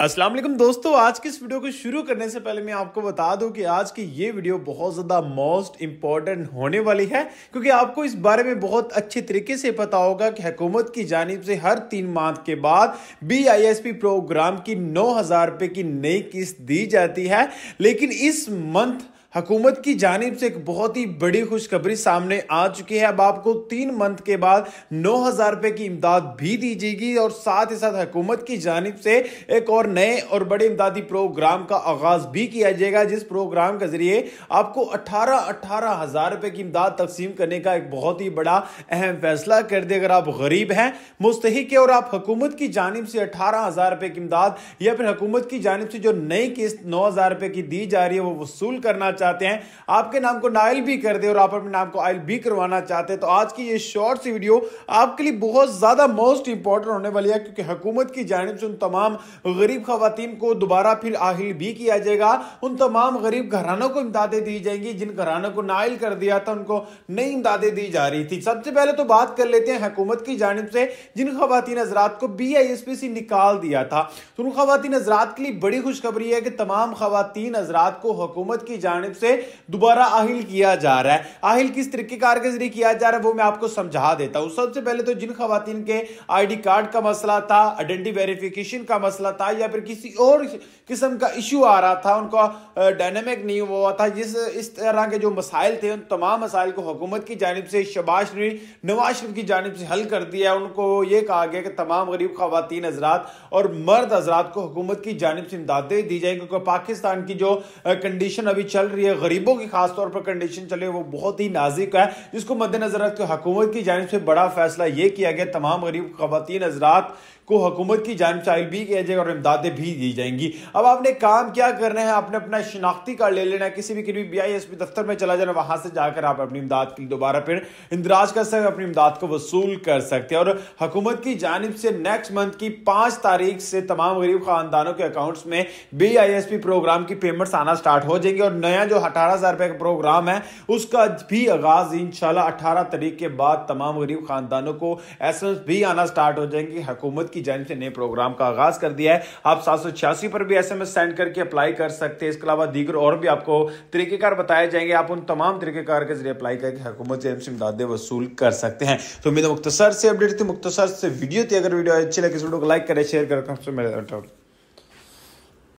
अस्सलाम वालेकुम दोस्तों आज की इस वीडियो को शुरू करने से पहले मैं आपको बता दूं कि आज की ये वीडियो बहुत ज़्यादा मोस्ट इम्पॉर्टेंट होने वाली है क्योंकि आपको इस बारे में बहुत अच्छे तरीके से पता होगा कि हुकूमत की जानब से हर तीन माह के बाद बी प्रोग्राम की नौ हज़ार रुपये की नई किस्त दी जाती है लेकिन इस मंथ हकूमत की जानब से एक बहुत ही बड़ी खुशखबरी सामने आ चुकी है अब आपको तीन मंथ के बाद नौ हज़ार रुपये की इमदाद भी दी जाएगी और साथ ही साथ हकूमत की जानब से एक और नए और बड़े इमदादी प्रोग्राम का आगाज़ भी किया जाएगा जिस प्रोग्राम के ज़रिए आपको अठारह अठारह हज़ार रुपये की इमदाद तकसीम करने का एक बहुत ही बड़ा अहम फैसला कर दे अगर आप गरीब हैं मुस्तक है और आप हकूमत की जानब से अठारह हज़ार रुपये की इमदाद या फिर हकूमत की जानब से जो नई किस्त नौ हज़ार रुपये की दी जा रही है वो वसूल करना चाहते हैं आपके नाम को नायल भी कर दे और आप अपने नाम को आयल भी करवाना चाहते हैं तो आज की ये शॉर्ट सी वीडियो आपके लिए बहुत ज़्यादा मोस्ट इंपॉर्टेंट होने वाली है क्योंकि हुकूमत की जानब से उन तमाम गरीब खातन को दोबारा फिर आहिल भी किया जाएगा उन तमाम गरीब घरानों को इमदादें दी जाएंगी जिन घरानों को नायल कर दिया था उनको नई इमदादें दी जा रही थी सबसे पहले तो बात कर लेते हैं हुकूमत की जानब से जिन खातन हजरात को B I S P C निकाल दिया था तो उन खातन हजरात के लिए बड़ी खुशखबरी है कि तमाम खातन हजरात को हुकूमत की जानब हेल्प से दोबारा आहिल किया जा रहा है आहिल किस तरीके कार के जरिए किया जा रहा है वो मैं आपको समझा देता हूँ सबसे पहले तो जिन खातन के आईडी कार्ड का मसला था आइडेंटिटी वेरिफिकेशन का मसला था या फिर किसी और किस्म का इशू आ रहा था उनका डायनेमिक नहीं हुआ था जिस इस तरह के जो मसाइल थे उन तमाम मसाइल को हुकूमत की जानब से शबाज शरीफ नवाज शरीफ की जानब से हल कर दिया उनको ये कहा गया कि तमाम गरीब खातन हजरात और मर्द हजरात को हुकूमत की जानब से इमदादें दी जाएंगी क्योंकि पाकिस्तान की जो कंडीशन अभी चल रही रही है गरीबों की खास तौर पर कंडीशन चल रही है वो बहुत ही नाजिक है जिसको मद्देनजर रखते हुए हुकूमत की जानब से बड़ा फैसला ये किया गया तमाम गरीब खवतिन हजरात को हुकूमत की जानब से भी किया जाएगा और इमदादें भी दी जाएंगी अब आपने काम क्या करना है आपने अपना शिनाख्ती कार्ड ले लेना है किसी भी किसी बी आई एस पी दफ्तर में चला जाना वहां से जाकर आप अपनी इमदाद के लिए दोबारा फिर इंदराज कर सकते अपनी इमदाद को वसूल कर सकते हैं और हुकूमत की जानब से नेक्स्ट मंथ की पांच तारीख से तमाम गरीब खानदानों के अकाउंट्स में B I S P programme की पेमेंट्स आना स्टार्ट हो जाएंगे और नया जो अठारह हज़ार रुपए का प्रोग्राम है उसका भी आगाज़ इन अठारह तारीख के बाद तमाम गरीब ख़ानदानों को एस भी आना स्टार्ट हो जाएंगे हुकूमत की जानब से नए प्रोग्राम का आगाज़ कर दिया है आप सात सौ छियासी पर भी एस एम एस सेंड करके अप्लाई कर सकते हैं इसके अलावा दीगर और भी आपको तरीक़ेकार बताए जाएंगे आप उन तमाम तरीक़ेकार के जरिए अप्लाई करके हुकूमत से इमदादें वसूल कर सकते हैं तो उम्मीद मुख्तसर से अपडेट थी मुख्तसर से वीडियो थी अगर वीडियो अच्छी लगे वीडियो को लाइक करें शेयर करें